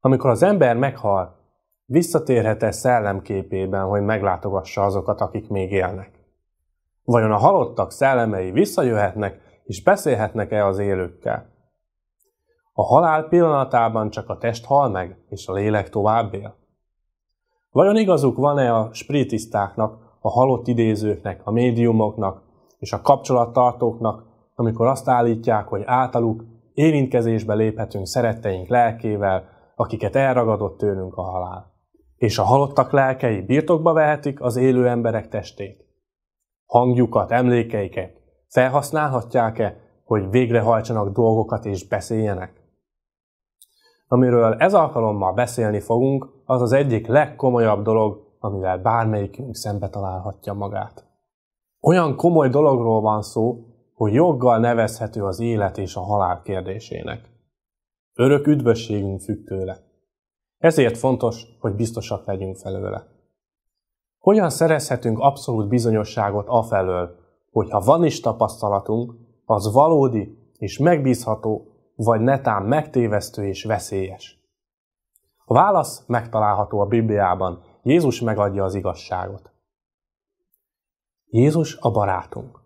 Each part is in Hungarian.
Amikor az ember meghal, Visszatérhet-e szellemképében, hogy meglátogassa azokat, akik még élnek? Vajon a halottak szellemei visszajöhetnek, és beszélhetnek-e az élőkkel? A halál pillanatában csak a test hal meg, és a lélek tovább él? Vajon igazuk van-e a spritisztáknak, a halott idézőknek, a médiumoknak és a kapcsolattartóknak, amikor azt állítják, hogy általuk érintkezésbe léphetünk szeretteink lelkével, akiket elragadott tőlünk a halál? és a halottak lelkei birtokba vehetik az élő emberek testét. Hangjukat, emlékeiket felhasználhatják-e, hogy végrehajtsanak dolgokat és beszéljenek? Amiről ez alkalommal beszélni fogunk, az az egyik legkomolyabb dolog, amivel bármelyikünk szembe találhatja magát. Olyan komoly dologról van szó, hogy joggal nevezhető az élet és a halál kérdésének. Örök üdvösségünk függ tőle. Ezért fontos, hogy biztosak legyünk felőle. Hogyan szerezhetünk abszolút bizonyosságot afelől, hogy ha van is tapasztalatunk, az valódi és megbízható, vagy netán megtévesztő és veszélyes? A válasz megtalálható a Bibliában. Jézus megadja az igazságot. Jézus a barátunk.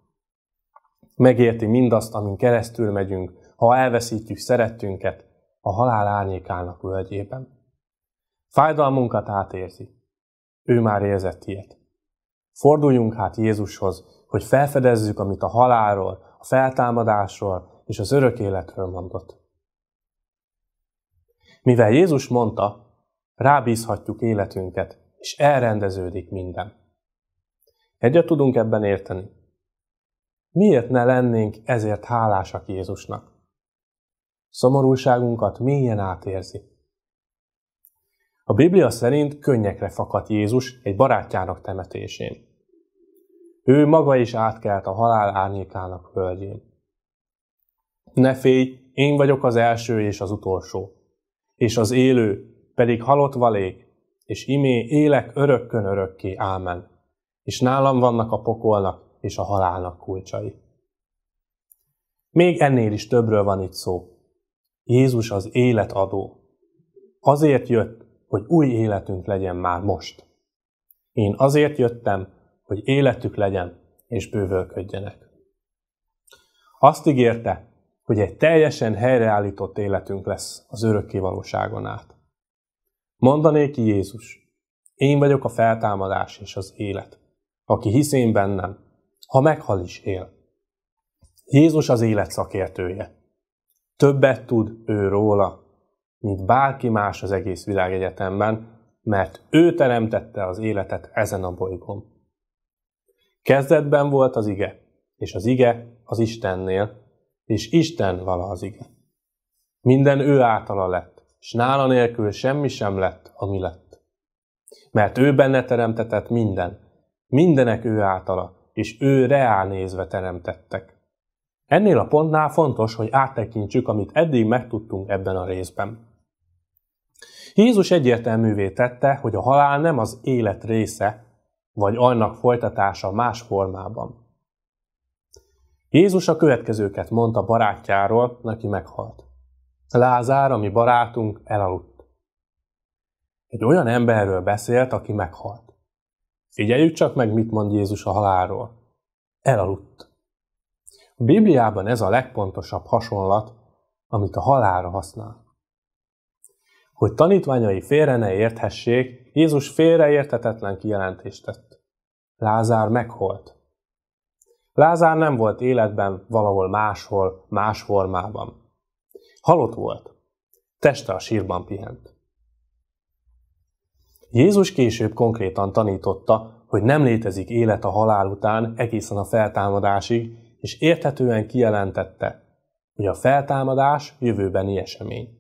Megérti mindazt, amin keresztül megyünk, ha elveszítjük szerettünket a halál árnyékának völgyében. Fájdalmunkat átérzi. Ő már érzett ilyet. Forduljunk hát Jézushoz, hogy felfedezzük, amit a halálról, a feltámadásról és az örök életről mondott. Mivel Jézus mondta, rábízhatjuk életünket, és elrendeződik minden. Egyet tudunk ebben érteni. Miért ne lennénk ezért hálásak Jézusnak? Szomorúságunkat mélyen átérzi. A Biblia szerint könnyekre fakadt Jézus egy barátjának temetésén. Ő maga is átkelt a halál árnyékának völgyén. Ne félj, én vagyok az első és az utolsó, és az élő, pedig halott valék, és imé élek örökkön örökké, ámen. És nálam vannak a pokolnak és a halálnak kulcsai. Még ennél is többről van itt szó. Jézus az életadó. Azért jött, hogy új életünk legyen már most. Én azért jöttem, hogy életük legyen és bővölködjenek. Azt ígérte, hogy egy teljesen helyreállított életünk lesz az örökké valóságon át. Mondanék ki Jézus, én vagyok a feltámadás és az élet. Aki hisz én bennem, ha meghal is él. Jézus az élet szakértője. Többet tud ő róla, mint bárki más az egész világegyetemben, mert ő teremtette az életet ezen a bolygón. Kezdetben volt az ige, és az ige az Istennél, és Isten vala az ige. Minden ő általa lett, és nála nélkül semmi sem lett, ami lett. Mert ő benne teremtetett minden, mindenek ő általa, és ő reál nézve teremtettek. Ennél a pontnál fontos, hogy áttekintsük, amit eddig megtudtunk ebben a részben. Jézus egyértelművé tette, hogy a halál nem az élet része, vagy annak folytatása más formában. Jézus a következőket mondta barátjáról, aki meghalt. Lázár, ami barátunk, elaludt. Egy olyan emberről beszélt, aki meghalt. Figyeljük csak meg, mit mond Jézus a halálról. Elaludt. A Bibliában ez a legpontosabb hasonlat, amit a halálra használ hogy tanítványai félre ne érthessék, Jézus félreértetetlen kijelentést tett. Lázár meghalt. Lázár nem volt életben valahol máshol, más formában. Halott volt. Teste a sírban pihent. Jézus később konkrétan tanította, hogy nem létezik élet a halál után egészen a feltámadásig, és érthetően kijelentette, hogy a feltámadás jövőbeni esemény.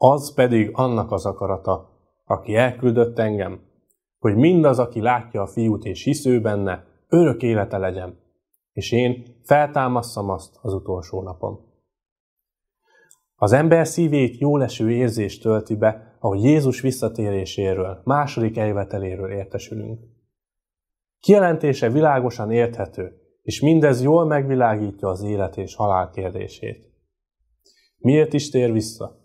Az pedig annak az akarata, aki elküldött engem, hogy mindaz, aki látja a fiút és hisző benne, örök élete legyen, és én feltámasszam azt az utolsó napon. Az ember szívét jóleső érzés tölti be, ahogy Jézus visszatéréséről, második elveteléről értesülünk. Kijelentése világosan érthető, és mindez jól megvilágítja az élet és halál kérdését. Miért is tér vissza?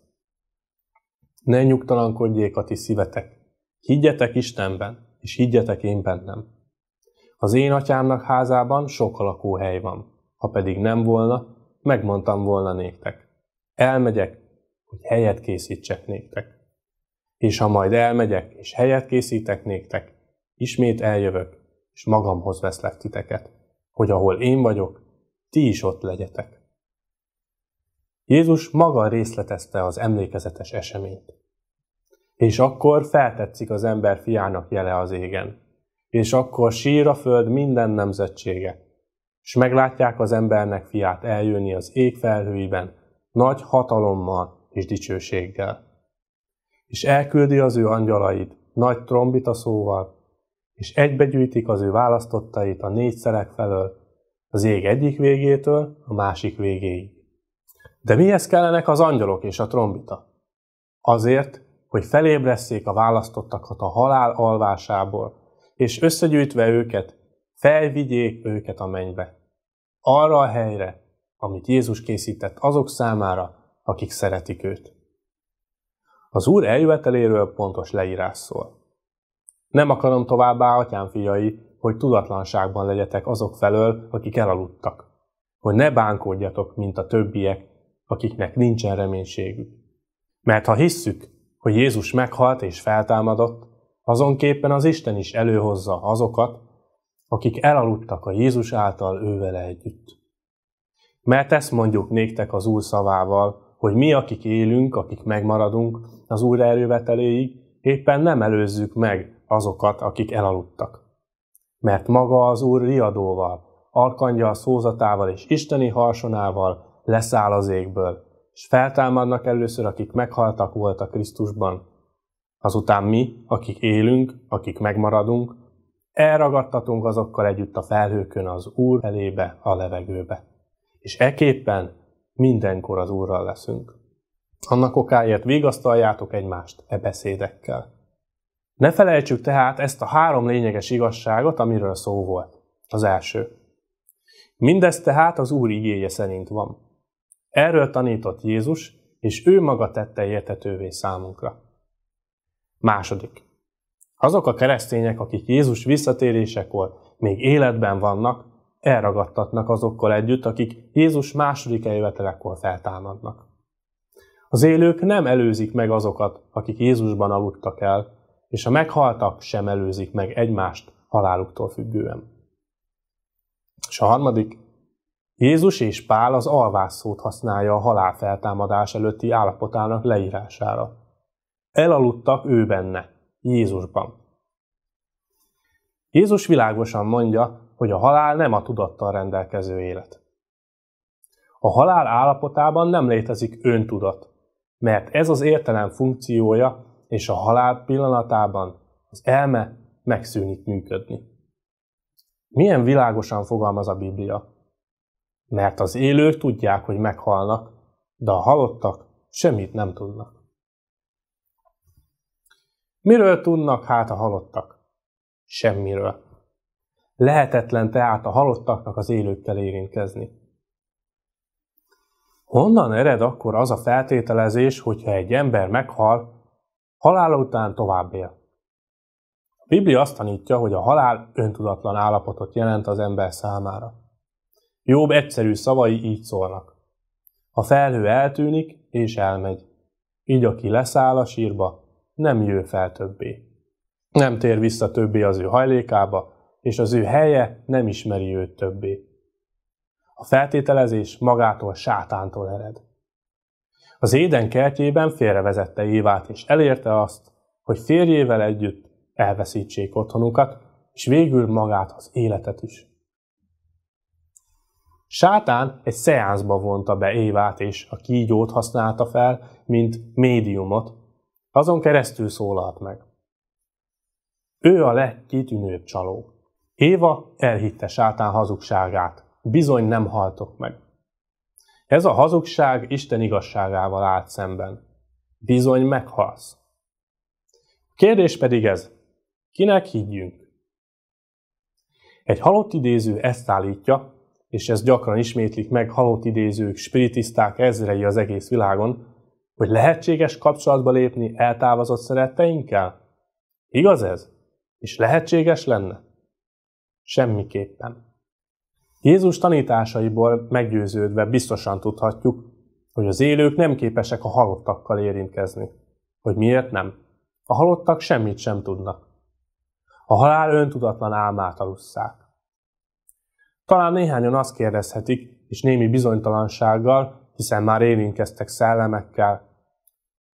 Ne nyugtalankodjék a ti szívetek. Higgyetek Istenben, és higgyetek én bennem. Az én atyámnak házában sok lakóhely van. Ha pedig nem volna, megmondtam volna néktek. Elmegyek, hogy helyet készítsek néktek. És ha majd elmegyek, és helyet készítek néktek, ismét eljövök, és magamhoz veszlek titeket, hogy ahol én vagyok, ti is ott legyetek. Jézus maga részletezte az emlékezetes eseményt. És akkor feltetszik az ember fiának jele az égen. És akkor sír a föld minden nemzetsége. És meglátják az embernek fiát eljönni az ég felhőiben, nagy hatalommal és dicsőséggel. És elküldi az ő angyalait, nagy trombita szóval, és egybegyűjtik az ő választottait a négy szerek felől, az ég egyik végétől a másik végéig. De mihez kellenek az angyalok és a trombita? Azért, hogy felébresszék a választottakat a halál alvásából, és összegyűjtve őket, felvigyék őket a mennybe. Arra a helyre, amit Jézus készített azok számára, akik szeretik őt. Az Úr eljöveteléről pontos leírás szól. Nem akarom továbbá, atyám fiai, hogy tudatlanságban legyetek azok felől, akik elaludtak. Hogy ne bánkódjatok, mint a többiek, akiknek nincsen reménységük. Mert ha hisszük, hogy Jézus meghalt és feltámadott, azonképpen az Isten is előhozza azokat, akik elaludtak a Jézus által ővele együtt. Mert ezt mondjuk néktek az Úr szavával, hogy mi, akik élünk, akik megmaradunk az Úr erőveteléig, éppen nem előzzük meg azokat, akik elaludtak. Mert maga az Úr riadóval, arkangyal szózatával és isteni harsonával leszáll az égből, és feltámadnak először, akik meghaltak voltak Krisztusban. Azután mi, akik élünk, akik megmaradunk, elragadtatunk azokkal együtt a felhőkön az Úr elébe, a levegőbe. És eképpen mindenkor az Úrral leszünk. Annak okáért vigasztaljátok egymást e beszédekkel. Ne felejtsük tehát ezt a három lényeges igazságot, amiről szó volt. Az első. Mindez tehát az Úr igéje szerint van. Erről tanított Jézus, és ő maga tette értetővé számunkra. Második. Azok a keresztények, akik Jézus visszatérésekor még életben vannak, elragadtatnak azokkal együtt, akik Jézus második eljövetelekor feltámadnak. Az élők nem előzik meg azokat, akik Jézusban aludtak el, és a meghaltak sem előzik meg egymást haláluktól függően. És a harmadik, Jézus és Pál az alvászót használja a halálfeltámadás előtti állapotának leírására. Elaludtak ő benne, Jézusban. Jézus világosan mondja, hogy a halál nem a tudattal rendelkező élet. A halál állapotában nem létezik öntudat, mert ez az értelem funkciója, és a halál pillanatában az elme megszűnik működni. Milyen világosan fogalmaz a Biblia? mert az élők tudják, hogy meghalnak, de a halottak semmit nem tudnak. Miről tudnak hát a halottak? Semmiről. Lehetetlen tehát a halottaknak az élőkkel érintkezni. Honnan ered akkor az a feltételezés, hogyha egy ember meghal, halála után tovább él? A Biblia azt tanítja, hogy a halál öntudatlan állapotot jelent az ember számára. Jobb egyszerű szavai így szólnak. A felhő eltűnik és elmegy. Így aki leszáll a sírba, nem jő fel többé. Nem tér vissza többé az ő hajlékába, és az ő helye nem ismeri őt többé. A feltételezés magától sátántól ered. Az éden kertjében félrevezette Évát, és elérte azt, hogy férjével együtt elveszítsék otthonukat, és végül magát az életet is. Sátán egy szeánszba vonta be Évát, és a kígyót használta fel, mint médiumot. Azon keresztül szólalt meg. Ő a legkitűnőbb csaló. Éva elhitte sátán hazugságát. Bizony nem haltok meg. Ez a hazugság Isten igazságával állt szemben. Bizony meghalsz. kérdés pedig ez. Kinek higgyünk? Egy halott idéző ezt állítja, és ezt gyakran ismétlik meg halott idézők, spiritiszták ezrei az egész világon, hogy lehetséges kapcsolatba lépni eltávozott szeretteinkkel? Igaz ez? És lehetséges lenne? Semmiképpen. Jézus tanításaiból meggyőződve biztosan tudhatjuk, hogy az élők nem képesek a halottakkal érintkezni. Hogy miért nem? A halottak semmit sem tudnak. A halál öntudatlan álmát alusszák. Talán néhányan azt kérdezhetik, és némi bizonytalansággal, hiszen már érinkeztek szellemekkel.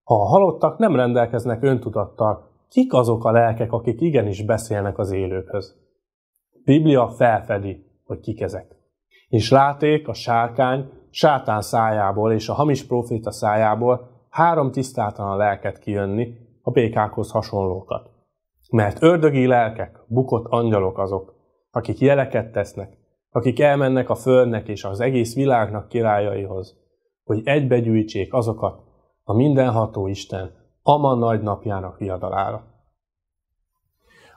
Ha a halottak nem rendelkeznek öntudattal, kik azok a lelkek, akik igenis beszélnek az élőkhöz? Biblia felfedi, hogy kik ezek. És láték a sárkány sátán szájából és a hamis proféta szájából három tisztátalan lelket kijönni, a békákhoz hasonlókat. Mert ördögi lelkek, bukott angyalok azok, akik jeleket tesznek, akik elmennek a Földnek és az egész világnak királyaihoz, hogy egybegyűjtsék azokat a mindenható Isten Ama nagy napjának viadalára.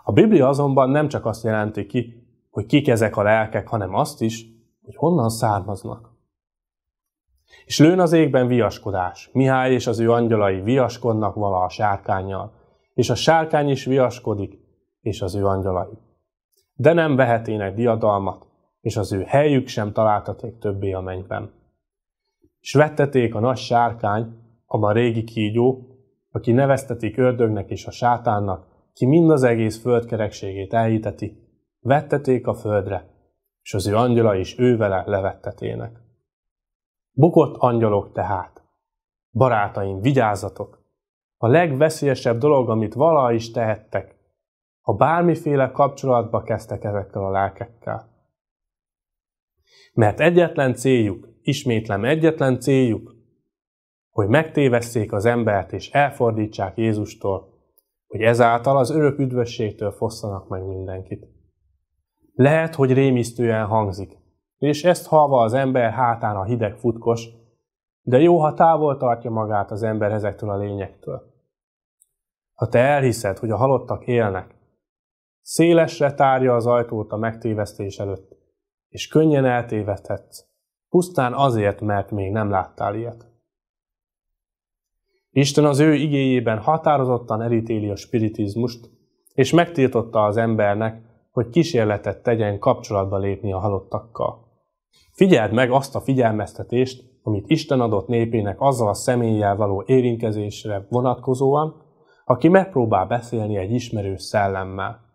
A Biblia azonban nem csak azt jelenti ki, hogy kik ezek a lelkek, hanem azt is, hogy honnan származnak. És lőn az égben viaskodás. Mihály és az ő angyalai viaskodnak vala a sárkányjal, és a sárkány is viaskodik, és az ő angyalai. De nem vehetének diadalmat, és az ő helyük sem találtaték többé a mennyben. S vetteték a nagy sárkány, a ma régi kígyó, aki neveztetik ördögnek és a sátánnak, ki mind az egész földkerekségét elhiteti, vetteték a földre, és az ő angyala is ővele levettetének. Bukott angyalok tehát, barátaim, vigyázatok! A legveszélyesebb dolog, amit valaha is tehettek, ha bármiféle kapcsolatba kezdtek ezekkel a lelkekkel. Mert egyetlen céljuk, ismétlem egyetlen céljuk, hogy megtévesszék az embert és elfordítsák Jézustól, hogy ezáltal az örök üdvösségtől fosszanak meg mindenkit. Lehet, hogy rémisztően hangzik, és ezt halva az ember hátán a hideg futkos, de jó, ha távol tartja magát az ember ezektől a lényektől. Ha te elhiszed, hogy a halottak élnek, szélesre tárja az ajtót a megtévesztés előtt, és könnyen eltévedhetsz, pusztán azért, mert még nem láttál ilyet. Isten az ő igéjében határozottan elítéli a spiritizmust, és megtiltotta az embernek, hogy kísérletet tegyen kapcsolatba lépni a halottakkal. Figyeld meg azt a figyelmeztetést, amit Isten adott népének azzal a személlyel való érintkezésre vonatkozóan, aki megpróbál beszélni egy ismerős szellemmel.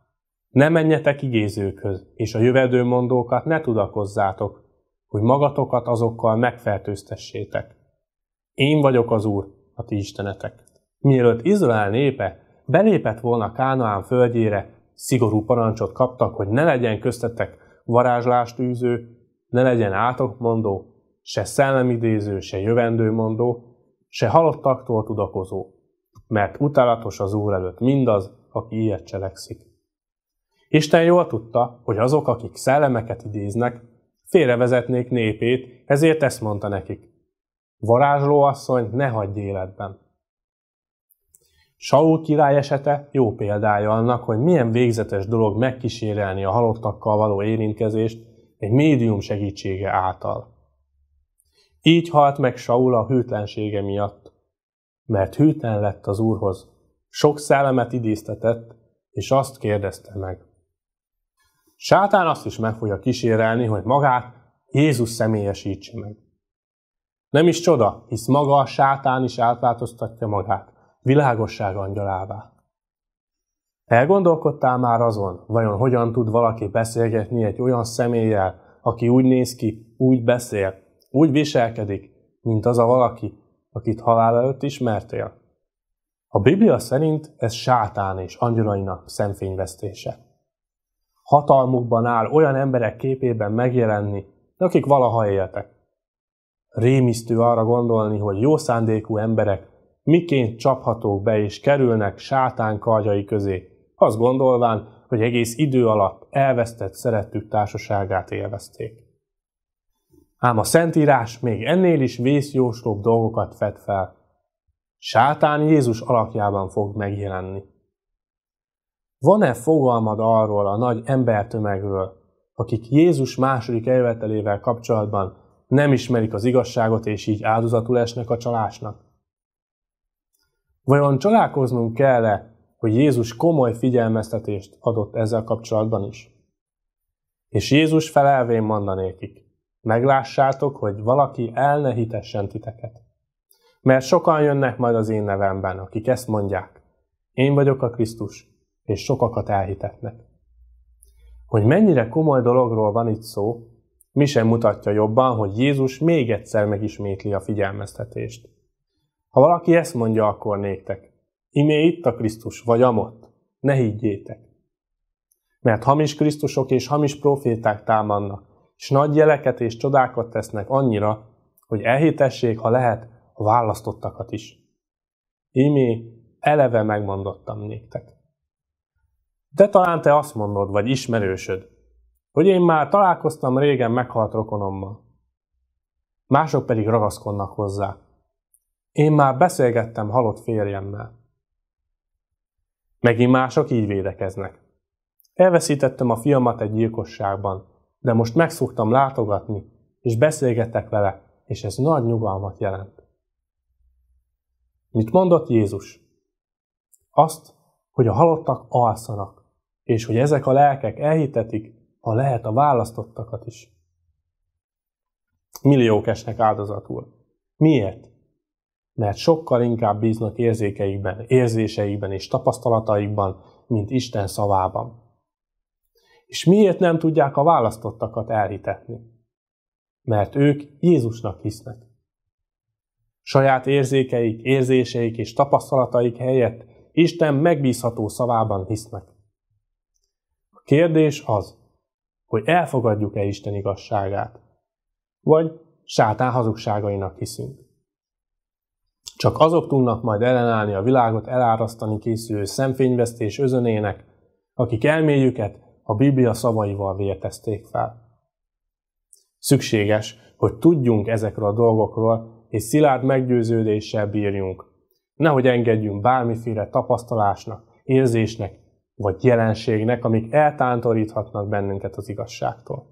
Ne menjetek igézőkhöz, és a jövedőmondókat ne tudakozzátok, hogy magatokat azokkal megfertőztessétek. Én vagyok az Úr, a ti Istenetek. Mielőtt Izrael népe belépett volna Kánaán földjére, szigorú parancsot kaptak, hogy ne legyen köztetek varázslást űző, ne legyen átokmondó, se szellemidéző, se jövendőmondó, se halottaktól tudakozó, mert utálatos az Úr előtt mindaz, aki ilyet cselekszik. Isten jól tudta, hogy azok, akik szellemeket idéznek, félrevezetnék népét, ezért ezt mondta nekik. asszony, ne hagyj életben. Saul király esete jó példája annak, hogy milyen végzetes dolog megkísérelni a halottakkal való érintkezést egy médium segítsége által. Így halt meg Saul a hűtlensége miatt, mert hűtlen lett az úrhoz. Sok szellemet idéztetett, és azt kérdezte meg. Sátán azt is meg fogja kísérelni, hogy magát Jézus személyesítse meg. Nem is csoda, hisz maga a sátán is átváltoztatja magát, világosság angyalává. Elgondolkodtál már azon, vajon hogyan tud valaki beszélgetni egy olyan személlyel, aki úgy néz ki, úgy beszél, úgy viselkedik, mint az a valaki, akit halál előtt ismertél? A Biblia szerint ez sátán és angyalainak szemfényvesztése hatalmukban áll olyan emberek képében megjelenni, akik valaha éltek. Rémisztő arra gondolni, hogy jó szándékú emberek miként csaphatók be és kerülnek sátán karjai közé, azt gondolván, hogy egész idő alatt elvesztett szerettük társaságát élvezték. Ám a Szentírás még ennél is vészjóslóbb dolgokat fed fel. Sátán Jézus alakjában fog megjelenni. Van-e fogalmad arról a nagy embertömegről, akik Jézus második elvetelével kapcsolatban nem ismerik az igazságot, és így áldozatul esnek a csalásnak? Vajon csalálkoznunk kell-e, hogy Jézus komoly figyelmeztetést adott ezzel kapcsolatban is? És Jézus felelvén mondanékik, meglássátok, hogy valaki el ne hitessen titeket. Mert sokan jönnek majd az én nevemben, akik ezt mondják. Én vagyok a Krisztus, és sokakat elhitetnek. Hogy mennyire komoly dologról van itt szó, mi sem mutatja jobban, hogy Jézus még egyszer megismétli a figyelmeztetést. Ha valaki ezt mondja, akkor néktek. Imé itt a Krisztus, vagy amott. Ne higgyétek. Mert hamis Krisztusok és hamis proféták támadnak, és nagy jeleket és csodákat tesznek annyira, hogy elhitessék, ha lehet, a választottakat is. Imé eleve megmondottam néktek. De talán te azt mondod, vagy ismerősöd, hogy én már találkoztam régen meghalt rokonommal. Mások pedig ragaszkodnak hozzá. Én már beszélgettem halott férjemmel. Megint mások így védekeznek. Elveszítettem a fiamat egy gyilkosságban, de most megszoktam látogatni, és beszélgetek vele, és ez nagy nyugalmat jelent. Mit mondott Jézus? Azt, hogy a halottak alszanak és hogy ezek a lelkek elhitetik, ha lehet a választottakat is. Milliók esnek áldozatul. Miért? Mert sokkal inkább bíznak érzékeikben, érzéseikben és tapasztalataikban, mint Isten szavában. És miért nem tudják a választottakat elhitetni? Mert ők Jézusnak hisznek. Saját érzékeik, érzéseik és tapasztalataik helyett Isten megbízható szavában hisznek. Kérdés az, hogy elfogadjuk-e Isten igazságát, vagy sátán hazugságainak hiszünk. Csak azok tudnak majd ellenállni a világot elárasztani készülő szemfényvesztés özönének, akik elméjüket a Biblia szavaival vértezték fel. Szükséges, hogy tudjunk ezekről a dolgokról, és szilárd meggyőződéssel bírjunk. Nehogy engedjünk bármiféle tapasztalásnak, érzésnek vagy jelenségnek, amik eltántoríthatnak bennünket az igazságtól.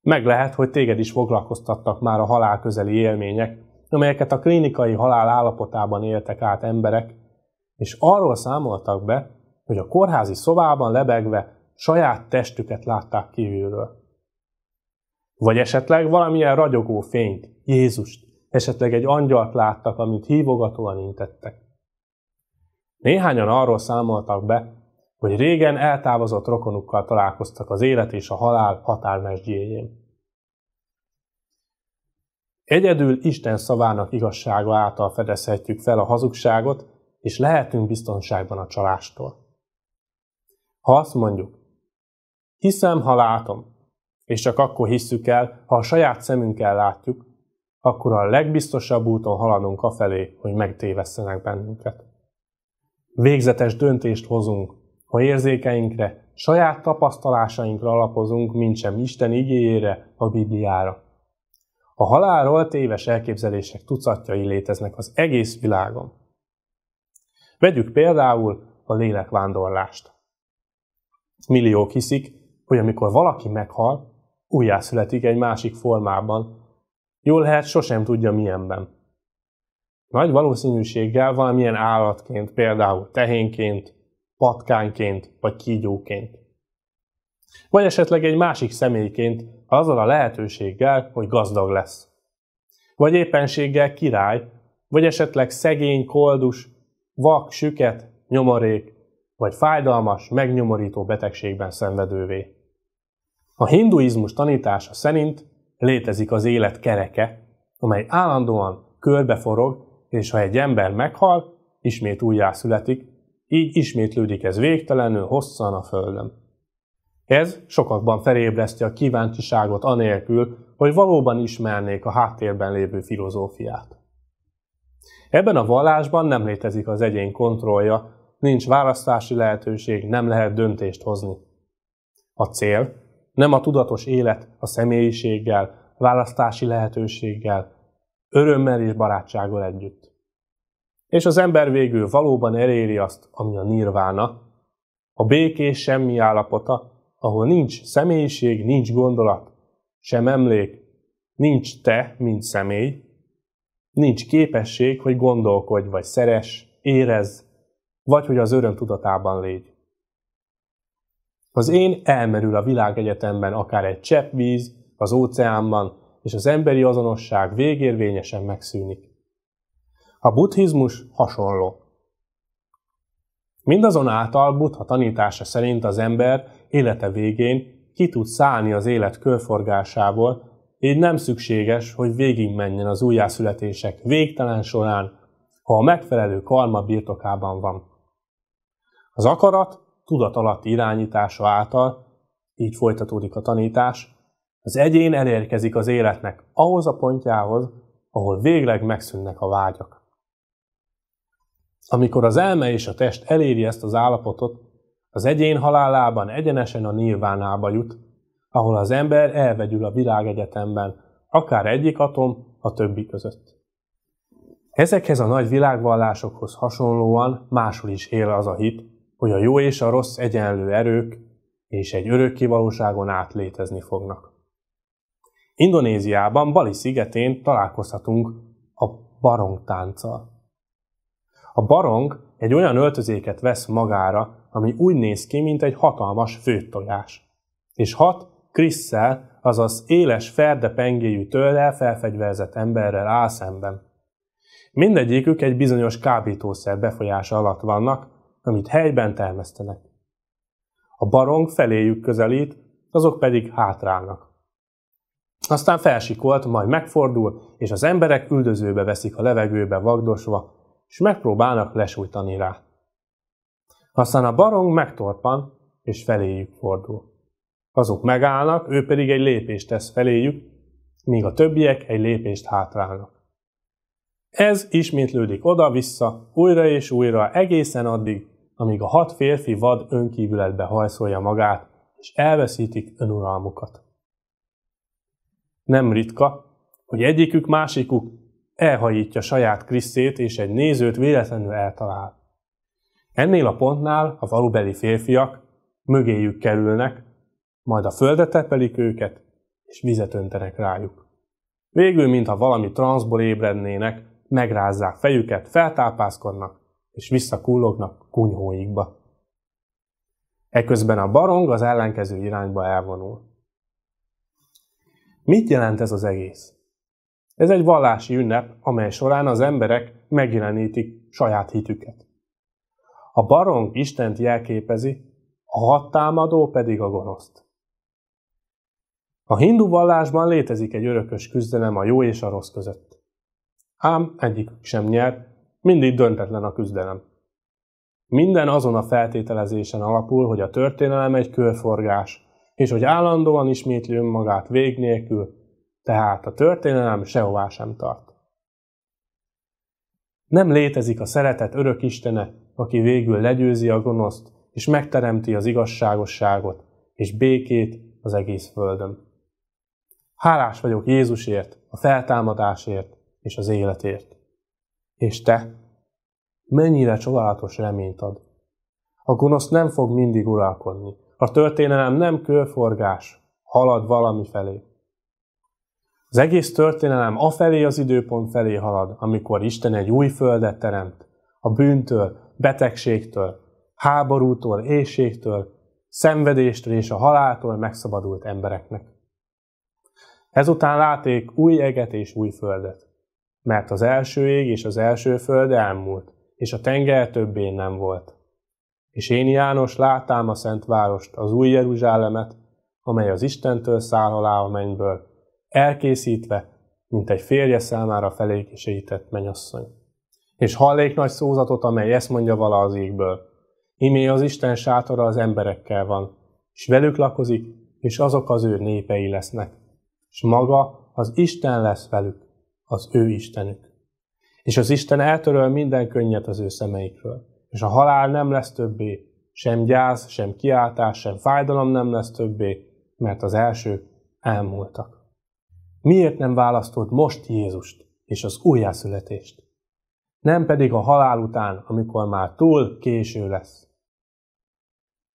Meg lehet, hogy téged is foglalkoztattak már a halál közeli élmények, amelyeket a klinikai halál állapotában éltek át emberek, és arról számoltak be, hogy a kórházi szobában lebegve saját testüket látták kívülről. Vagy esetleg valamilyen ragyogó fényt, Jézust, esetleg egy angyalt láttak, amit hívogatóan intettek. Néhányan arról számoltak be, hogy régen eltávozott rokonukkal találkoztak az élet és a halál határmesdjéjén. Egyedül Isten szavának igazsága által fedezhetjük fel a hazugságot, és lehetünk biztonságban a csalástól. Ha azt mondjuk, hiszem, ha látom, és csak akkor hisszük el, ha a saját szemünkkel látjuk, akkor a legbiztosabb úton haladunk afelé, hogy megtévesztenek bennünket végzetes döntést hozunk, ha érzékeinkre, saját tapasztalásainkra alapozunk, mint sem Isten igéjére, a Bibliára. A halálról téves elképzelések tucatjai léteznek az egész világon. Vegyük például a lélekvándorlást. Milliók hiszik, hogy amikor valaki meghal, újjászületik egy másik formában, jól lehet sosem tudja milyenben nagy valószínűséggel valamilyen állatként, például tehénként, patkányként vagy kígyóként. Vagy esetleg egy másik személyként, azzal a lehetőséggel, hogy gazdag lesz. Vagy éppenséggel király, vagy esetleg szegény, koldus, vak, süket, nyomorék, vagy fájdalmas, megnyomorító betegségben szenvedővé. A hinduizmus tanítása szerint létezik az élet kereke, amely állandóan körbeforog és ha egy ember meghal, ismét újjászületik, így ismétlődik ez végtelenül hosszan a Földön. Ez sokakban felébreszti a kíváncsiságot anélkül, hogy valóban ismernék a háttérben lévő filozófiát. Ebben a vallásban nem létezik az egyén kontrollja, nincs választási lehetőség, nem lehet döntést hozni. A cél nem a tudatos élet a személyiséggel, választási lehetőséggel, örömmel és barátsággal együtt. És az ember végül valóban eléri azt, ami a nirvána, a békés semmi állapota, ahol nincs személyiség, nincs gondolat, sem emlék, nincs te, mint személy, nincs képesség, hogy gondolkodj, vagy szeres, érez, vagy hogy az öröm tudatában légy. Az én elmerül a világegyetemben akár egy csepp víz az óceánban, és az emberi azonosság végérvényesen megszűnik. A buddhizmus hasonló. Mindazonáltal buddha tanítása szerint az ember élete végén ki tud szállni az élet körforgásából, így nem szükséges, hogy menjen az újjászületések végtelen során, ha a megfelelő karma birtokában van. Az akarat tudatalatti irányítása által, így folytatódik a tanítás, az egyén elérkezik az életnek ahhoz a pontjához, ahol végleg megszűnnek a vágyak. Amikor az elme és a test eléri ezt az állapotot, az egyén halálában egyenesen a nirvánába jut, ahol az ember elvegyül a világegyetemben, akár egyik atom a többi között. Ezekhez a nagy világvallásokhoz hasonlóan máshol is él az a hit, hogy a jó és a rossz egyenlő erők és egy örökké valóságon át létezni fognak. Indonéziában, Bali szigetén találkozhatunk a barong tánccal. A barong egy olyan öltözéket vesz magára, ami úgy néz ki, mint egy hatalmas főtojás. És hat Krisszel, azaz éles ferdepengéjű tőlel felfegyverzett emberrel áll szemben. Mindegyikük egy bizonyos kábítószer befolyása alatt vannak, amit helyben termesztenek. A barong feléjük közelít, azok pedig hátrálnak. Aztán felsikolt, majd megfordul, és az emberek üldözőbe veszik a levegőbe vagdosva, és megpróbálnak lesújtani rá. Aztán a barong megtorpan, és feléjük fordul. Azok megállnak, ő pedig egy lépést tesz feléjük, míg a többiek egy lépést hátrálnak. Ez ismétlődik oda-vissza, újra és újra, egészen addig, amíg a hat férfi vad önkívületbe hajszolja magát, és elveszítik önuralmukat nem ritka, hogy egyikük másikuk elhajítja saját Krisztét, és egy nézőt véletlenül eltalál. Ennél a pontnál a valóbeli férfiak mögéjük kerülnek, majd a földet tepelik őket, és vizet öntenek rájuk. Végül, mintha valami transzból ébrednének, megrázzák fejüket, feltápászkodnak, és visszakullognak kunyhóikba. Eközben a barong az ellenkező irányba elvonul. Mit jelent ez az egész? Ez egy vallási ünnep, amely során az emberek megjelenítik saját hitüket. A barong Istent jelképezi, a hat támadó pedig a gonoszt. A hindu vallásban létezik egy örökös küzdelem a jó és a rossz között. Ám egyikük sem nyer, mindig döntetlen a küzdelem. Minden azon a feltételezésen alapul, hogy a történelem egy körforgás, és hogy állandóan ismétli önmagát vég nélkül, tehát a történelem sehová sem tart. Nem létezik a szeretet örök Istene, aki végül legyőzi a gonoszt, és megteremti az igazságosságot és békét az egész földön. Hálás vagyok Jézusért, a feltámadásért és az életért. És te? Mennyire csodálatos reményt ad. A gonosz nem fog mindig uralkodni, a történelem nem körforgás, halad valami felé. Az egész történelem afelé az időpont felé halad, amikor Isten egy új földet teremt, a bűntől, betegségtől, háborútól, éjségtől, szenvedéstől és a haláltól megszabadult embereknek. Ezután láték új eget és új földet, mert az első ég és az első föld elmúlt, és a tenger többé nem volt. És én János látám a szent várost, az új Jeruzsálemet, amely az Istentől száll alá a mennyből, elkészítve, mint egy férje számára felékésített menyasszony. És hallék nagy szózatot, amely ezt mondja vala az égből. Imé az Isten sátora az emberekkel van, és velük lakozik, és azok az ő népei lesznek. És maga az Isten lesz velük, az ő Istenük. És az Isten eltöröl minden könnyet az ő szemeikről. És a halál nem lesz többé, sem gyász, sem kiáltás, sem fájdalom nem lesz többé, mert az első elmúltak. Miért nem választott most Jézust és az újjászületést? Nem pedig a halál után, amikor már túl késő lesz.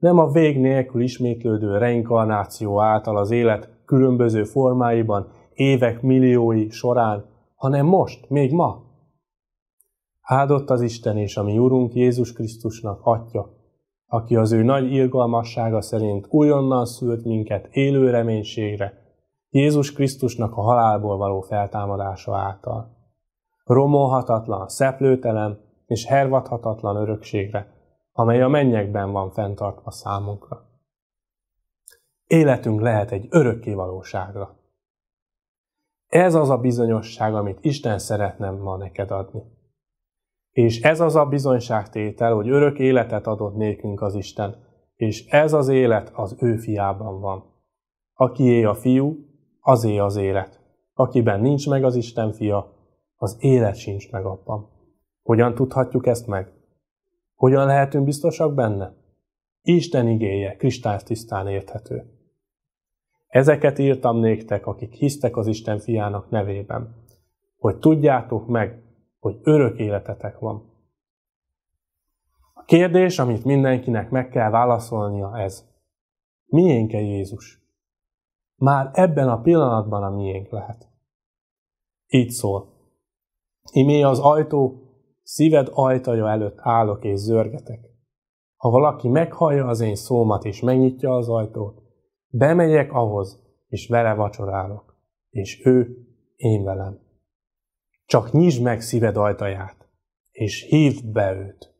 Nem a vég nélkül ismétlődő reinkarnáció által az élet különböző formáiban, évek milliói során, hanem most, még ma, Áldott az Isten és a mi Urunk Jézus Krisztusnak Atya, aki az ő nagy irgalmassága szerint újonnan szült minket élő reménységre, Jézus Krisztusnak a halálból való feltámadása által. Romolhatatlan, szeplőtelen és hervadhatatlan örökségre, amely a mennyekben van fenntartva számunkra. Életünk lehet egy örökké valóságra. Ez az a bizonyosság, amit Isten szeretne ma neked adni. És ez az a bizonyságtétel, hogy örök életet adott nékünk az Isten, és ez az élet az ő fiában van. Aki é a fiú, az é az élet. Akiben nincs meg az Isten fia, az élet sincs meg abban. Hogyan tudhatjuk ezt meg? Hogyan lehetünk biztosak benne? Isten igéje kristálytisztán érthető. Ezeket írtam néktek, akik hisztek az Isten fiának nevében, hogy tudjátok meg, hogy örök életetek van. A kérdés, amit mindenkinek meg kell válaszolnia ez. Miénk-e Jézus? Már ebben a pillanatban a miénk lehet. Így szól. Imé az ajtó, szíved ajtaja előtt állok és zörgetek. Ha valaki meghallja az én szómat és megnyitja az ajtót, bemegyek ahhoz, és vele vacsorálok, és ő én velem. Csak nyisd meg szíved ajtaját, és hívd be őt.